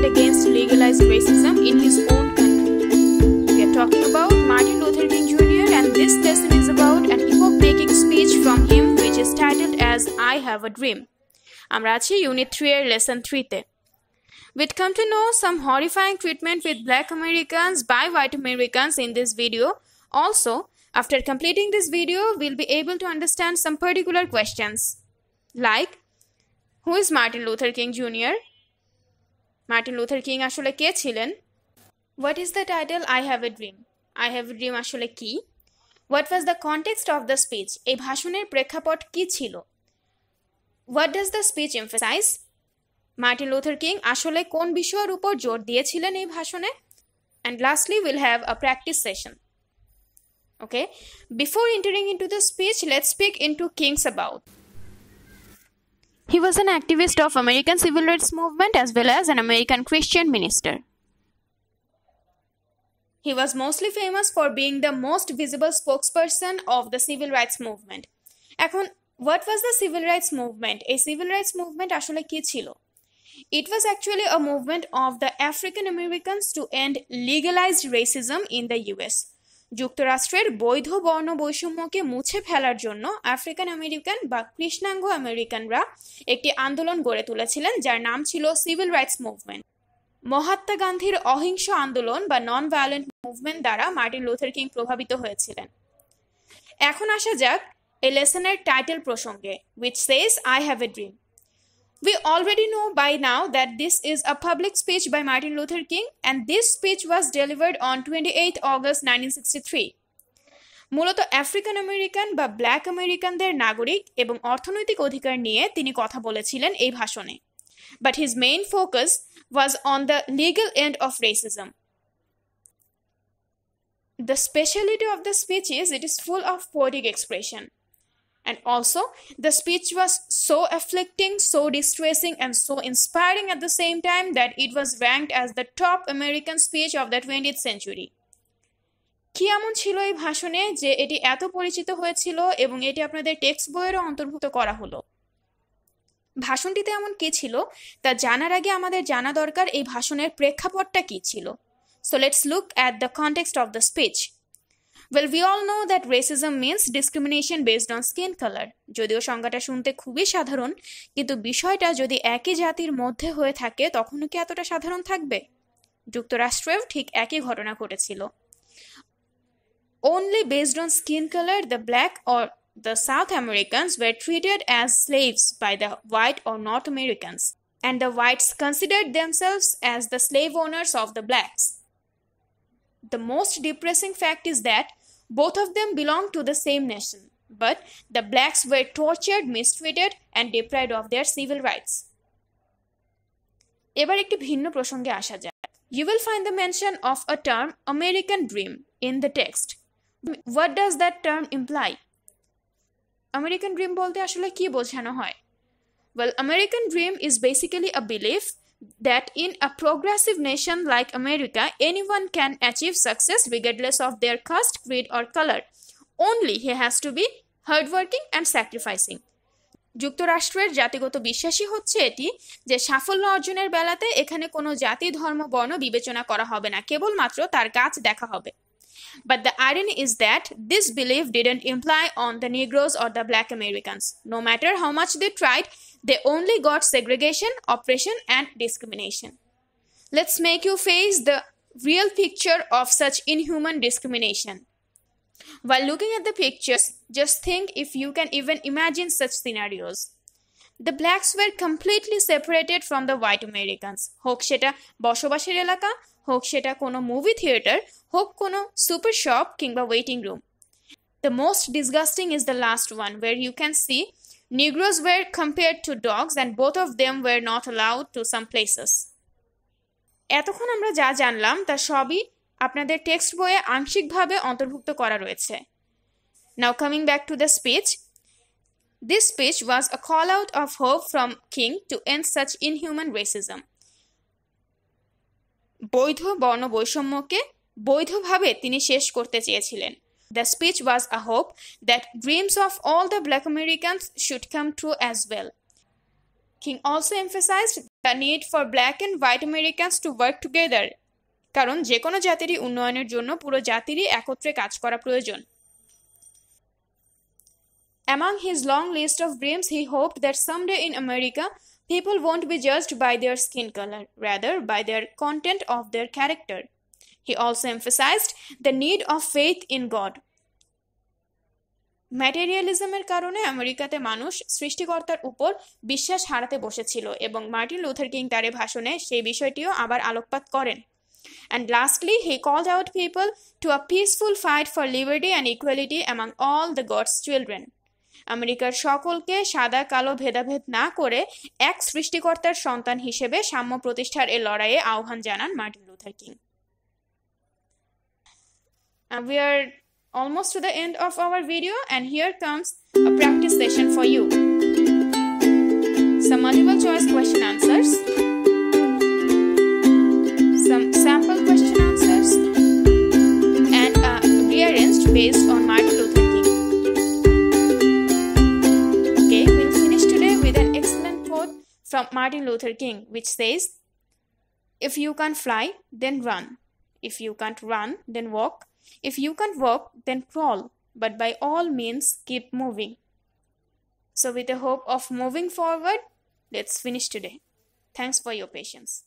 stand against legalized racism in his own country. We are talking about Martin Luther King Jr. and this lesson is about an epoch-making speech from him which is titled as I Have a Dream. Amrachi Unit unit Lesson 3 lesson we We'd come to know some horrifying treatment with black Americans by white Americans in this video. Also, after completing this video, we'll be able to understand some particular questions like Who is Martin Luther King Jr.? Martin Luther King আসলে কে ছিলেন what is the title I have a dream I have a dream আসলে কি what was the context of the speech এই ভাষণের প্রেক্ষাপট কি ছিল what does the speech emphasise Martin Luther King আসলে কোন বিষয়ের উপর জোর দিয়েছিলেন এই ভাষণে and lastly will have a practice session okay before entering into the let speak speak into King's about He was an activist of American civil rights movement as well as an American Christian minister. He was mostly famous for being the most visible spokesperson of the civil rights movement. এখন was the civil rights movement? A civil rights movement, movement আসলে কী ছিল It was actually a movement of the African Americans to end legalized racism in the US. যুক্তরাষ্ট্রের বৈধ বর্ণ বৈষম্যকে মুছে ফেলার জন্য আফ্রিকান আমেরিকান বা কৃষ্ণাঙ্গ আমেরিকানরা একটি আন্দোলন গড়ে তুলেছিলেন যার নাম ছিল সিভিল রাইটস মুভমেন্ট মহাত্মা গান্ধীর অহিংস আন্দোলন বা নন ভায়োলেন্ট মুভমেন্ট দ্বারা মার্টিন লুথার কিং প্রভাবিত হয়েছিলেন এখন আসা যাক এ লেসনের টাইটেল প্রসঙ্গে which says I have a dream We already know by now that this is a public speech by Martin Luther King and this speech was delivered on 28 August 1963. মূলত African American বা black আমেরিকানদের নাগরিক এবং অর্থনৈতিক অধিকার নিয়ে তিনি কথা বলেছিলেন এই ভাষণে but his main focus was on the legal end of racism the speciality of the speech is it is full of poetic expression And also, the speech was so afflicting, so distressing, and so inspiring at the same time that it was ranked as the top American speech of the 20th century. কি এমন ছিল এই ভাষণে যে এটি এত পরিচিত হয়েছিল এবং এটি আপনাদের টেক্সট বইয়েরও অন্তর্ভুক্ত করা হলো ভাষণটিতে এমন কি ছিল তা জানার আগে আমাদের জানা দরকার এই ভাষণের প্রেক্ষাপটটা কি ছিল so let's look at the context of the speech well we all know that racism means discrimination based on skin colour যদিও সংজ্ঞাটা শুনতে খুবই সাধারণ কিন্তু বিষয়টা যদি একই জাতির মধ্যে হয়ে থাকে তখনও কি এতটা সাধারণ থাকবে যুক্তরাষ্ট্রেও ঠিক একই ঘটনা ঘটেছিল only based on skin colour the black or the South Americans were treated as slaves by the white or North Americans and the whites considered themselves as the slave owners of the blacks the most depressing fact is that Both of them belonged to the same nation, but the blacks were tortured, mistreated, and deprived of their civil rights. এবার একটি ভিন্ন প্রসঙ্গে আসা যায় You will find the mention of a term American Dream in the text. What does that term imply? American Dream বলতে আসলে কি বোঝানো হয়? Well, American Dream is basically a belief that in a progressive nation like America, anyone can achieve success regardless of their caste, creed, or color. Only he has to be hardworking and sacrificing. যুক্তরাষ্ট্রের জাতিগত বিশ্বাসী হচ্ছে এটি যে সাফল্য অর্জনের বেলাতে এখানে কোনো জাতি ধর্ম বর্ণ বিবেচনা করা হবে না কেবলমাত্র তার কাজ দেখা হবে But the irony is that this belief didn't imply on the Negroes or the black Americans. No matter how much they tried, they only got segregation, oppression, and discrimination. Let's make you face the real picture of such inhuman discrimination. While looking at the pictures, just think if you can even imagine such scenarios. The blacks were completely separated from the white Americans. হোক সেটা বসবাসের হোক সেটা কোনো movie theatre হোক কোনো super shop কিংবা waiting room the most disgusting is the last one where you can see negroes were compare to dogs and both of them were not allowed to some places এতক্ষণ আমরা যা জানলাম তা সবই আপনাদের টেক্সট বইয়ে আংশিকভাবে অন্তর্ভুক্ত করা রয়েছে now coming back to the speech This speech was a call out of hope from King to end such inhuman racism. বৈধ বর্ণ বৈষম্যকে বৈধভাবে তিনি শেষ করতে চেয়েছিলেন the speech was a hope that dreams of all the black Americans should come true as well King also emphasised the need for black and white Americans to work together কারণ যে কোনো জাতিরই উন্নয়নের জন্য পুরো জাতিরই একত্রে কাজ করা প্রয়োজন Among his long list of dreams he hoped that someday in America People won't be judged by their skin color, rather, by their content of their character. He also emphasized the need of faith in God. ম্যাটেরিয়ালিজমের কারণে আমেরিকাতে মানুষ সৃষ্টিকর্তার উপর বিশ্বাস হারাতে বসেছিল এবং মার্টিন লুথার কিং তার ভাষণে সেই বিষয়টিও আবার আলোকপাত করেন and lastly he call out people to a peaceful fight for liberty and equality among all the God's children আমেরিকার সকলকে সাদা কালো ভেদাভেদ না করে এক সৃষ্টিকর্তার সন্তান হিসেবে সাম্য প্রতিষ্ঠার এ লড়াইয়ে আহ্বান জানান Martin Luther King We are almost to the end of our video and here comes a practice session for you. Some multiple choice question answers. Martin Luther King, which says, If you can't fly, then run. If you can't run, then walk. If you can't walk, then crawl. But by all means, keep moving. So, with the hope of moving forward, let's finish today. Thanks for your patience.